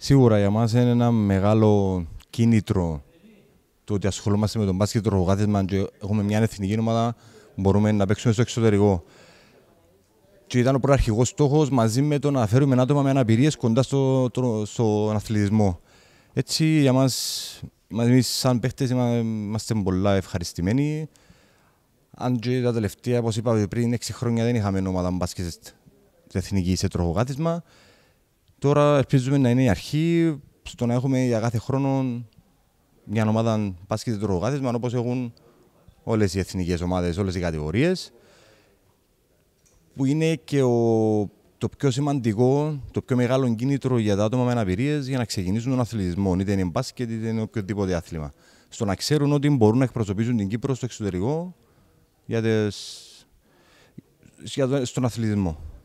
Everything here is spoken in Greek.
Σίγουρα για μας είναι ένα μεγάλο κίνητρο το ότι ασχολούμαστε με τον μπάσκετ τροχοκάθισμα και έχουμε μια εθνική ομάδα που μπορούμε να παίξουμε στο εξωτερικό. Και ήταν ο προαρχικό στόχος μαζί με το να φέρουμε άτομα με αναπηρίες κοντά στο, στον αθλητισμό. Έτσι, για μας, εμεί σαν παίχτες είμαστε πολλά ευχαριστημένοι. Αν και τα τελευταία, όπως είπαμε πριν, 6 χρόνια δεν είχαμε ομάδα μπάσκετ εθνικής σε τροχογάτισμα. Τώρα ελπίζουμε να είναι η αρχή στο να έχουμε για κάθε χρόνο μια ομάδα μπάσκετ τροχοκάθισμα όπως έχουν όλες οι εθνικές ομάδες, όλες οι κατηγορίες, που είναι και ο, το πιο σημαντικό, το πιο μεγάλο κίνητρο για τα άτομα με αναπηρίες για να ξεκινήσουν τον αθλητισμό, είτε είναι μπάσκετ είτε είναι οποιοδήποτε άθλημα. Στο να ξέρουν ότι μπορούν να εκπροσωπήσουν την Κύπρο στο εξωτερικό για τις, για, στον αθλητισμό.